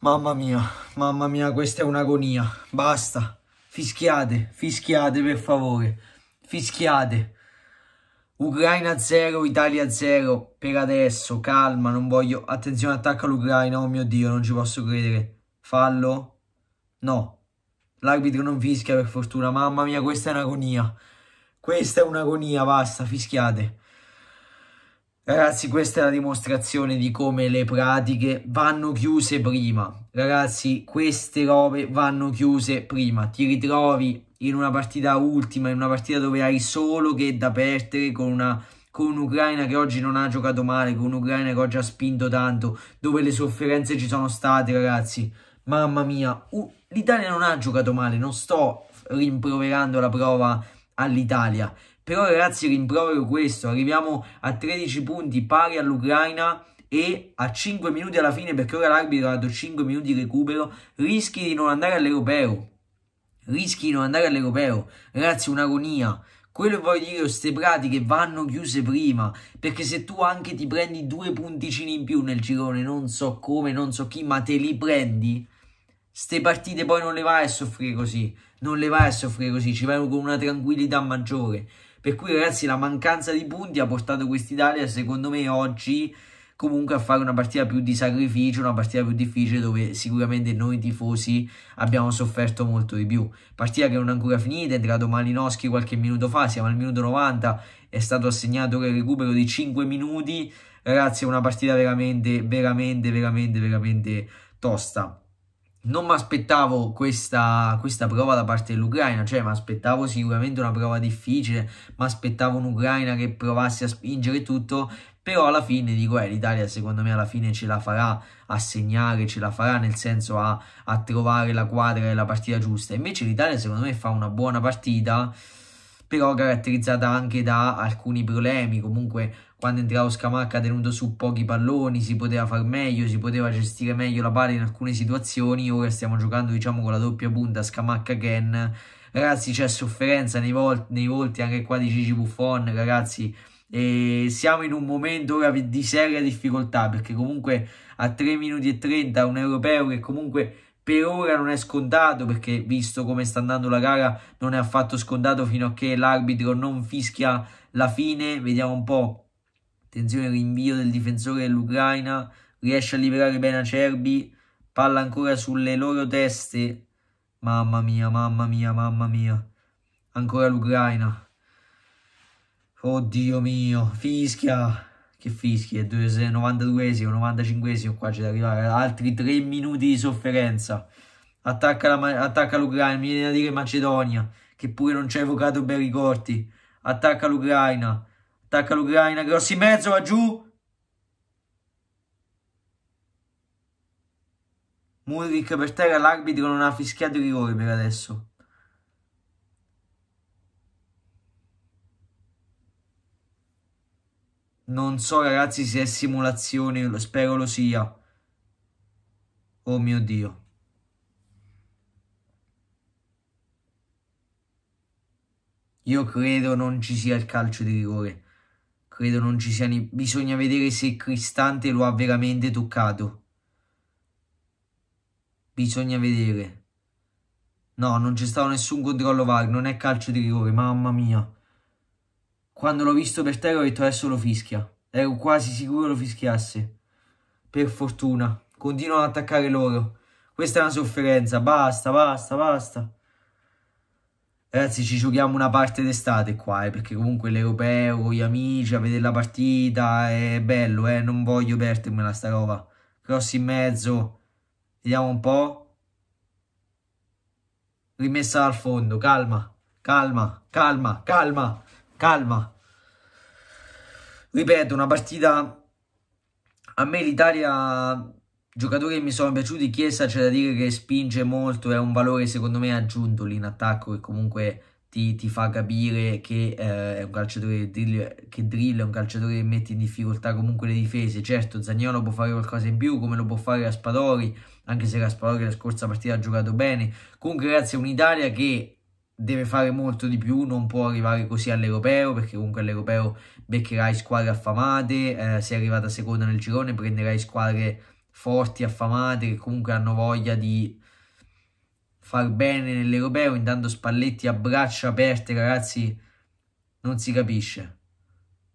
Mamma mia, mamma mia, questa è un'agonia. Basta. Fischiate, fischiate per favore. Fischiate. Ucraina 0, Italia 0 per adesso, calma, non voglio... Attenzione, attacca l'Ucraina, oh mio Dio, non ci posso credere. Fallo? No. L'arbitro non fischia per fortuna, mamma mia, questa è un'agonia. Questa è un'agonia, basta, fischiate. Ragazzi, questa è la dimostrazione di come le pratiche vanno chiuse prima. Ragazzi, queste robe vanno chiuse prima. Ti ritrovi in una partita ultima, in una partita dove hai solo che da perdere con una con un'Ucraina che oggi non ha giocato male, con un'Ucraina che oggi ha spinto tanto, dove le sofferenze ci sono state, ragazzi. Mamma mia, uh, l'Italia non ha giocato male, non sto rimproverando la prova all'Italia, però ragazzi rimprovero questo, arriviamo a 13 punti pari all'Ucraina e a 5 minuti alla fine, perché ora l'arbitro ha dato 5 minuti di recupero, rischi di non andare all'Europeo. Rischi di non andare all'Europeo. Ragazzi, un'agonia. Quello che voglio dire è queste pratiche vanno chiuse prima, perché se tu anche ti prendi due punticini in più nel girone, non so come, non so chi, ma te li prendi, ste partite poi non le vai a soffrire così, non le vai a soffrire così, ci vai con una tranquillità maggiore. Per cui ragazzi la mancanza di punti ha portato quest'Italia secondo me oggi comunque a fare una partita più di sacrificio, una partita più difficile dove sicuramente noi tifosi abbiamo sofferto molto di più. Partita che non è ancora finita, è entrato Malinowski qualche minuto fa, siamo al minuto 90, è stato assegnato il recupero di 5 minuti. Ragazzi è una partita veramente, veramente, veramente, veramente tosta non mi aspettavo questa, questa, prova da parte dell'Ucraina, cioè mi aspettavo sicuramente una prova difficile, mi aspettavo un'Ucraina che provasse a spingere tutto, però alla fine dico eh, l'Italia secondo me alla fine ce la farà a segnare, ce la farà nel senso a, a trovare la quadra e la partita giusta, invece l'Italia secondo me fa una buona partita, però caratterizzata anche da alcuni problemi, comunque quando entrava Scamacca tenuto su pochi palloni si poteva far meglio, si poteva gestire meglio la palla in alcune situazioni, ora stiamo giocando diciamo con la doppia punta Scamacca-Ken, ragazzi c'è sofferenza nei, vol- nei volti anche qua di Gigi Buffon, ragazzi... E siamo in un momento ora di seria difficoltà perché comunque a 3 minuti e 30 un europeo che comunque per ora non è scontato perché visto come sta andando la gara non è affatto scontato fino a che l'arbitro non fischia la fine vediamo un po' attenzione rinvio del difensore dell'Ucraina riesce a liberare bene Acerbi palla ancora sulle loro teste mamma mia mamma mia mamma mia ancora l'Ucraina oddio mio fischia che fischi e 92esimo, 95esimo, qua c'è da arrivare, altri 3 minuti di sofferenza, attacca, la, attacca l'Ucraina, mi viene da dire Macedonia, che pure non ci ha evocato bei ricordi, attacca l'Ucraina, attacca l'Ucraina, grossi mezzo, va giù, Murric per terra, l'arbitro non ha fischiato i rigori per adesso. Non so ragazzi se è simulazione, spero lo sia. Oh mio Dio. Io credo non ci sia il calcio di rigore. Credo non ci sia... Bisogna vedere se Cristante lo ha veramente toccato. Bisogna vedere. No, non c'è stato nessun controllo VAR, non è calcio di rigore, mamma mia. Quando l'ho visto per terra ho detto adesso lo fischia. Ero quasi sicuro lo fischiasse. Per fortuna. Continuano ad attaccare loro. Questa è una sofferenza. Basta, basta, basta. Ragazzi, ci giochiamo una parte d'estate qua, eh, perché comunque l'europeo, gli amici, a vedere la partita, è bello, eh, non voglio perdermela sta roba. Cross in mezzo, vediamo un po'. Rimessa dal fondo, calma, calma, calma, calma calma. Ripeto, una partita... A me l'Italia, giocatori che mi sono piaciuti, Chiesa c'è da dire che spinge molto, è un valore secondo me aggiunto lì in attacco che comunque ti, ti fa capire che eh, è un calciatore che drill, che drill, è un calciatore che mette in difficoltà comunque le difese. Certo, Zagnolo può fare qualcosa in più come lo può fare Raspadori, anche se Raspadori la scorsa partita ha giocato bene. Comunque grazie a un'Italia che deve fare molto di più, non può arrivare così all'europeo perché comunque all'europeo beccherai squadre affamate, eh, sei arrivata seconda nel girone, prenderai squadre forti, affamate, che comunque hanno voglia di far bene nell'europeo, intanto Spalletti a braccia aperte, ragazzi, non si capisce.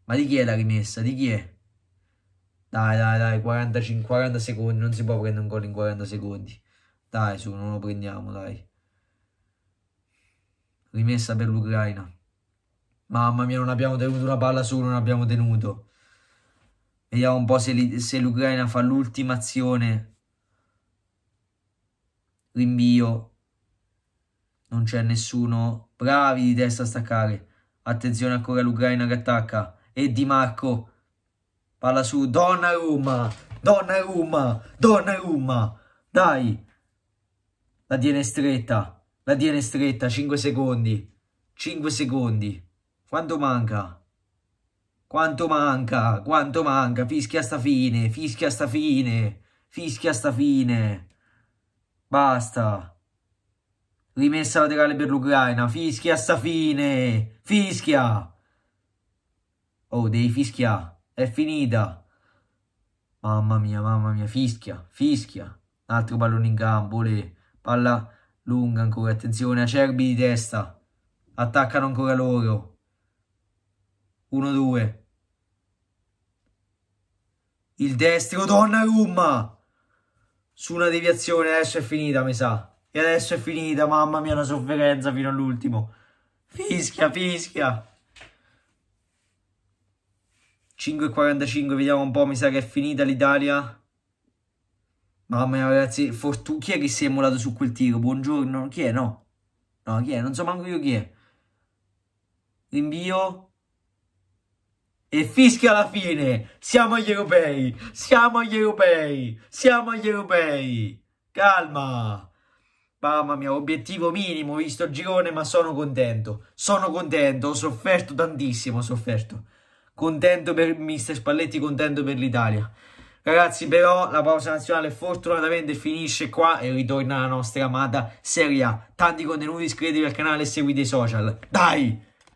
Ma di chi è la rimessa? Di chi è? Dai, dai, dai, 45, 40 secondi, non si può prendere un gol in 40 secondi. Dai, su, non lo prendiamo, dai rimessa per l'Ucraina. Mamma mia, non abbiamo tenuto una palla solo, non abbiamo tenuto. Vediamo un po' se, l'Ucraina fa l'ultima azione. Rinvio. Non c'è nessuno. Bravi di testa a staccare. Attenzione ancora l'Ucraina che attacca. E Di Marco. Palla su Roma. Roma. Donnarumma. Roma. Dai. La tiene stretta. La tiene stretta 5 secondi. 5 secondi. Quanto manca? Quanto manca? Quanto manca? Fischia sta fine, fischia sta fine, fischia sta fine. Basta. Rimessa laterale per l'Ucraina. Fischia sta fine. Fischia. Oh, devi fischia. È finita. Mamma mia, mamma mia. Fischia, fischia. Altro pallone in campo. Le. Palla Lunga ancora, attenzione, Acerbi di testa. Attaccano ancora loro. 1-2. Il destro, donna Rumma. Su una deviazione, adesso è finita, mi sa. E adesso è finita, mamma mia, una sofferenza fino all'ultimo. Fischia, fischia. 5.45, vediamo un po', mi sa che è finita l'Italia. Mamma mia, ragazzi, Fortu- chi è che si è molato su quel tiro? Buongiorno, chi è? No. No, chi è? Non so manco io chi è. Rinvio. E fischia alla fine. Siamo agli europei. Siamo agli europei. Siamo agli europei. Calma. Mamma mia, obiettivo minimo visto il girone, ma sono contento. Sono contento, ho sofferto tantissimo, ho sofferto. Contento per Mister Spalletti, contento per l'Italia. Ragazzi, però la pausa nazionale fortunatamente finisce qua e ritorna la nostra amata Serie A. Tanti contenuti, iscrivetevi al canale e seguite i social. Dai!